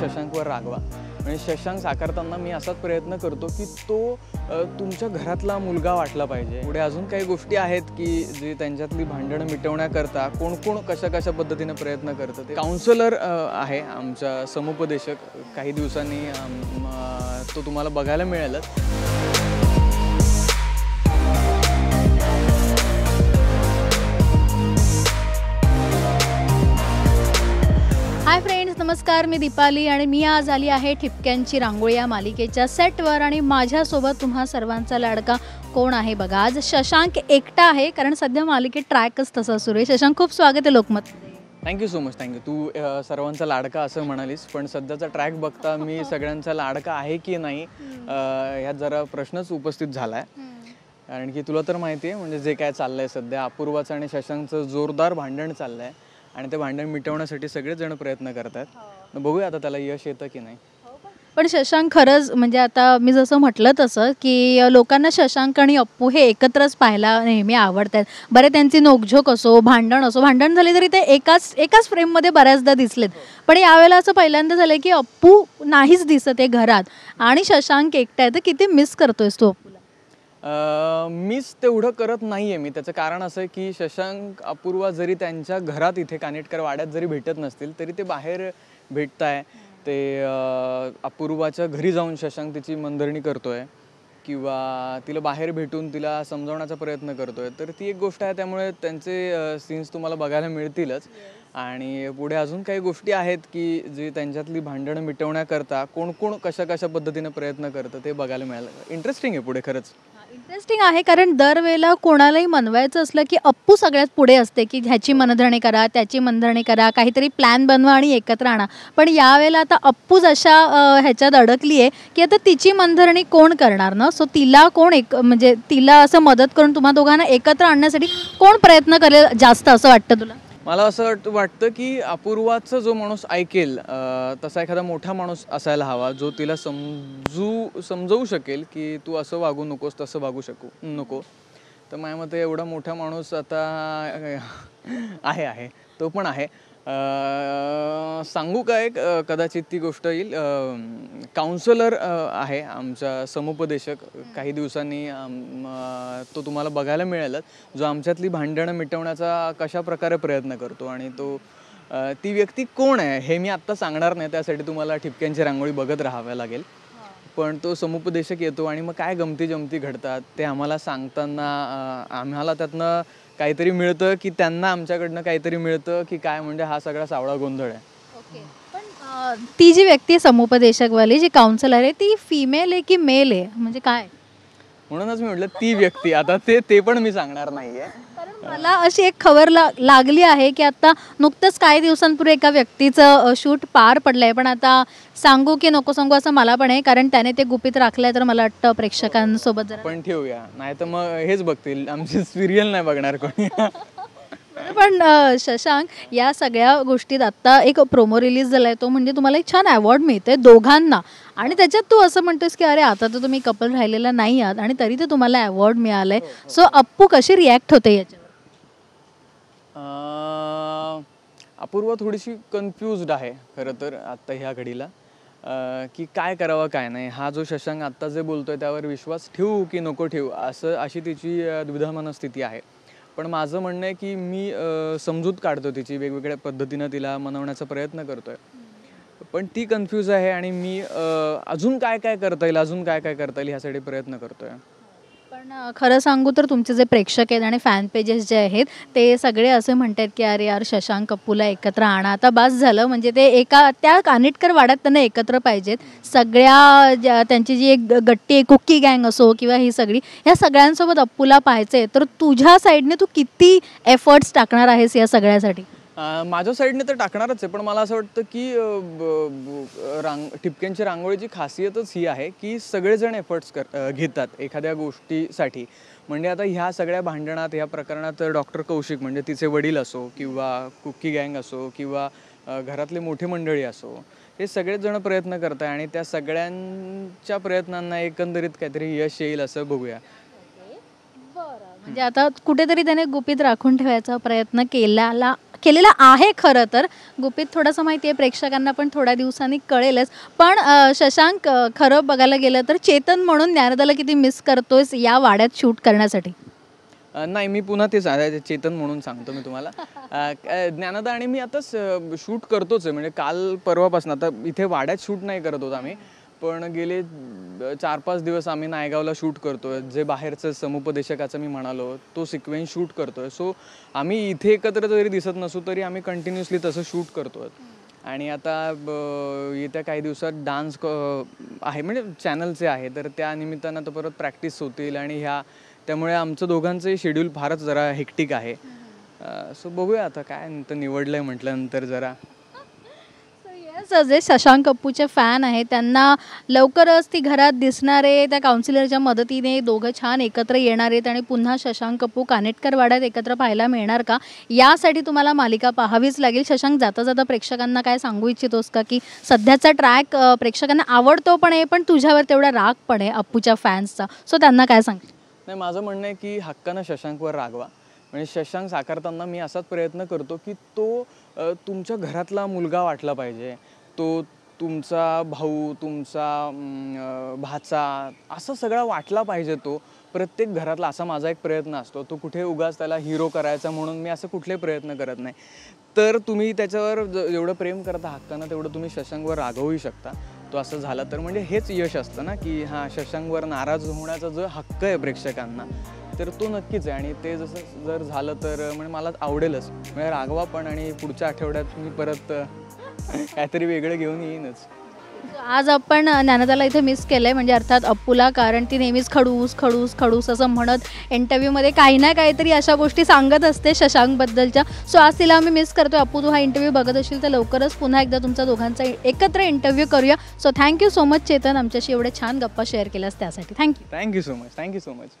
शशांकवर रागवा आणि शशांक साकारताना मी असाच प्रयत्न करतो की तो तुमच्या घरातला मुलगा वाटला पाहिजे पुढे अजून काही गोष्टी आहेत की जे त्यांच्यातली भांडणं मिटवण्याकरता कोण कोण कशा कशा पद्धतीने प्रयत्न करतं ते काउन्सलर आहे आमच्या समुपदेशक काही दिवसांनी तो तुम्हाला बघायला मिळेलच नमस्कार मी दीपाली आणि मी आज आली आहे ठिपक्यांची रांगोळी या मालिकेच्या सेटवर आणि माझ्यासोबत तुम्हा सर्वांचा लाडका कोण आहे बघा आज शशांक एकटा आहे कारण सध्या मालिकेत ट्रॅकच तसा सुरू आहे शशांक खूप स्वागत आहे Lokmat thank you so much thank you तू सर्वांचा लाडका असं म्हणालीस पण सध्याचा ट्रॅक बघता मी हो. सगळ्यांचा लाडका आहे की नाही ह्यात जरा प्रश्नच उपस्थित झाला आहे कारण की तुला तर माहिती आहे म्हणजे जे काय चाललंय सध्या अपूर्वाचं आणि शशांकचं जोरदार भांडण चाललंय आणि ते भांडण मिटवण्यासाठी सगळेच जण प्रयत्न करतात हो. बघूया आता त्याला यश येतं की नाही हो पण शशांक खरंच म्हणजे आता मी जसं म्हटलं तसं की लोकांना शशांक आणि अप्पू हे एकत्रच पाहायला नेहमी आवडतात बरे त्यांची नोकझोक असो भांडण असो भांडण झाले तरी ते एकाच एकाच फ्रेममध्ये बऱ्याचदा दिसलेत पण यावेळेला असं पहिल्यांदा झालं की अप्पू नाहीच दिसत आहे घरात आणि शशांक एकटा आहे तर किती मिस करतोयस तो मीच तेवढं करत नाही आहे मी त्याचं कारण असं की शशांक अपूर्वा जरी त्यांच्या घरात इथे कानेटकर वाड्यात जरी भेटत नसतील तरी ते बाहेर भेटत आहे ते अपूर्वाच्या घरी जाऊन शशांक तिची मनधरणी करतो आहे किंवा तिला बाहेर भेटून तिला समजावण्याचा प्रयत्न करतो आहे तर ती एक गोष्ट आहे त्यामुळे त्यांचे सीन्स तुम्हाला बघायला मिळतीलच आणि पुढे अजून काही गोष्टी आहेत की जी त्यांच्यातली भांडणं मिटवण्याकरता कोण कोण कशा कशा पद्धतीने प्रयत्न करतं ते बघायला मिळालं इंटरेस्टिंग आहे पुढे खरंच इंटरेस्टिंग आहे कारण दरवेळेला कोणालाही मनवायचं असलं की अप्पू सगळ्यात पुढे असते की ह्याची मनधरणी करा त्याची मनधरणी करा काहीतरी प्लॅन बनवा आणि एकत्र आणा पण यावेळेला आता अप्पूज अशा ह्याच्यात अडकली आहे की आता तिची मनधरणी कोण करणार ना सो तिला कोण एक म्हणजे तिला असं मदत करून तुम्हा दोघांना एकत्र आणण्यासाठी कोण प्रयत्न करेल जास्त असं वाटतं तुला मला असं वाटतं की अपूर्वाचं जो माणूस ऐकेल तसा एखादा मोठा माणूस असायला हवा जो तिला समजू समजवू शकेल की तू असं वागू नकोस तसं वागू शकू नको तर माझ्या मते एवढा मोठा माणूस आता आहे आहे तो पण आहे सांगू काय कदाचित ती गोष्ट येईल काउन्सलर आहे आमचा समुपदेशक काही दिवसांनी तो तुम्हाला बघायला मिळेलच जो आमच्यातली भांडणं मिटवण्याचा कशा प्रकारे प्रयत्न करतो आणि तो ती व्यक्ती कोण आहे हे मी आत्ता सांगणार नाही त्यासाठी तुम्हाला ठिपक्यांची रांगोळी बघत राहावं लागेल पण तो समुपदेशक येतो आणि मग काय गमती जमती घडतात ते आम्हाला सांगताना आम्हाला त्यातनं काहीतरी मिळतं की त्यांना आमच्याकडनं काहीतरी मिळतं की काय म्हणजे हा सगळा सावळा गोंधळ आहे पण ती जी व्यक्ती वाली जी काउन्सिलर आहे ती फिमेल आहे की मेल आहे म्हणजे काय म्हणूनच मी म्हटलं ती व्यक्ती आता ते ते पण मी सांगणार नाहीये मला अशी एक खबर लागली आहे की आता नुकतंच काही दिवसांपूर्वी एका व्यक्तीचं शूट पार पडलं आहे पण आता सांगू की नको सांगू असं मला पण आहे कारण त्याने ते गुपित राखलंय तर मला वाटतं प्रेक्षकांसोबत पण ठेवूया नाही तर मग हेच बघतील आमची सिरियल नाही बघणार कोणी पण शशांक या सगळ्या गोष्टीत आता एक प्रोमो रिलीज झालाय तो म्हणजे तुम्हाला एक छान अवॉर्ड मिळतोय दोघांना आणि त्याच्यात तू असं म्हणतोस की अरे आता तर तुम्ही कपल राहिलेला नाही आहात आणि तरी ते तुम्हाला अवॉर्ड मिळालाय सो अप्पू कशी रिॲक्ट होते याच्यात अपूर्वा थोडीशी कन्फ्युज्ड आहे खरं तर आत्ता ह्या घडीला की काय करावं काय नाही हा जो शशांक आत्ता जे बोलतोय त्यावर विश्वास ठेवू की नको ठेवू असं अशी तिची द्विधा मनस्थिती आहे पण माझं म्हणणं आहे की मी समजूत काढतो तिची वेगवेगळ्या पद्धतीनं तिला मनवण्याचा प्रयत्न करतोय पण ती कन्फ्यूज आहे आणि मी अजून काय काय करता येईल अजून काय काय करता येईल ह्यासाठी प्रयत्न करतोय पण खरं सांगू तर तुमचे जे प्रेक्षक आहेत आणि फॅन पेजेस जे आहेत ते सगळे असे म्हणतात की अरे यार शशांक कपूला एकत्र आणा आता बास झालं म्हणजे ते एका त्या कानिटकर वाड्यात त्यांना एकत्र पाहिजेत सगळ्या त्यांची जी एक गट्टी कुकी गँग असो किंवा ही सगळी ह्या सगळ्यांसोबत अप्पूला पाहायचं तर तुझ्या साईडने तू किती एफर्ट्स टाकणार आहेस या सगळ्यासाठी माझ्या साईडने तर टाकणारच आहे पण मला असं वाटतं की रांग ठिपक्यांची रांगोळीची खासियतच ही आहे की सगळेजण एफर्ट्स कर घेतात एखाद्या गोष्टीसाठी म्हणजे आता ह्या सगळ्या भांडणात ह्या प्रकरणात डॉक्टर कौशिक म्हणजे तिचे वडील असो किंवा कुकी गँग असो किंवा घरातली मोठी मंडळी असो हे जण प्रयत्न करत आहे आणि त्या सगळ्यांच्या प्रयत्नांना एकंदरीत काहीतरी यश येईल असं बघूया म्हणजे आता कुठेतरी त्याने गुपित राखून ठेवायचा प्रयत्न केला केलेला आहे खरं तर गुपित थोडंसं माहिती आहे प्रेक्षकांना पण थोड्या दिवसांनी कळेलच पण शशांक खरं बघायला गेलं तर चेतन म्हणून ज्ञानदाला किती मिस करतोय या वाड्यात शूट करण्यासाठी नाही मी पुन्हा तेच चेतन म्हणून सांगतो मी तुम्हाला ज्ञानदा आणि मी आता शूट करतोच आहे म्हणजे काल परवापासून आता इथे वाड्यात शूट नाही करत होतो आम्ही पण गेले चार पाच दिवस आम्ही नायगावला शूट करतोय जे बाहेरचं समुपदेशकाचं मी म्हणालो तो सिक्वेन्स शूट करतोय सो आम्ही इथे एकत्र जरी दिसत नसू तरी आम्ही कंटिन्युअसली तसं शूट करतोय आणि आता येत्या काही दिवसात डान्स आहे म्हणजे चॅनलचे आहे तर त्या निमित्तानं तर परत प्रॅक्टिस होतील आणि ह्या त्यामुळे आमचं दोघांचंही शेड्यूल फारच जरा हेक्टिक आहे सो बघूया आता काय निवडलं आहे म्हटल्यानंतर जरा जे शशांक कप्पूचे फॅन आहेत त्यांना लवकरच ती घरात दिसणारे त्या काउन्सिलरच्या मदतीने दोघं छान एकत्र येणार आहेत आणि पुन्हा शशांक कप्पू कानेटकर वाड्यात एकत्र पाहायला मिळणार का यासाठी तुम्हाला मालिका पाहावीच लागेल शशांक जाता जाता प्रेक्षकांना काय सांगू इच्छितोस का की सध्याचा ट्रॅक प्रेक्षकांना आवडतो पण आहे पण तुझ्यावर तेवढा राग पण आहे अप्पूच्या फॅन्सचा सो त्यांना काय सांग नाही माझं म्हणणं आहे की हक्कानं शशांकवर रागवा म्हणजे शशांक साकारताना मी असाच प्रयत्न करतो की तो तुमच्या घरातला मुलगा वाटला पाहिजे तो तुमचा भाऊ तुमचा भाचा असं सगळा वाटला पाहिजे तो प्रत्येक घरातला असा माझा एक प्रयत्न असतो तो कुठे उगाच त्याला हिरो करायचा म्हणून मी असं कुठले प्रयत्न करत नाही तर तुम्ही त्याच्यावर जेवढं प्रेम करता ना तेवढं तुम्ही शशांकवर रागवूही शकता तो असं झाला तर म्हणजे हेच यश असतं ना की हां शशांकवर नाराज होण्याचा जो हक्क आहे प्रेक्षकांना तर तो नक्कीच आहे आणि ते जसं जर झालं तर म्हणजे मला आवडेलच म्हणजे रागवा पण आणि पुढच्या आठवड्यात मी परत काहीतरी वेगळं घेऊन येईनच आज आपण ज्ञानदाला इथे मिस केलंय म्हणजे अर्थात अप्पूला कारण ती नेहमीच खडूस खडूस खडूस असं म्हणत इंटरव्ह्यूमध्ये काही ना काहीतरी अशा गोष्टी सांगत असते शशांकबद्दलच्या सो आज तिला आम्ही मिस करतो अप्पू तू हा इंटरव्ह्यू बघत असेल तर लवकरच पुन्हा एकदा तुमचा दोघांचा एकत्र इंटरव्ह्यू करूया so thank you so much Chetan आमच्याशी एवढे छान गप्पा शेअर केल्यास त्यासाठी thank you thank you so much thank you so much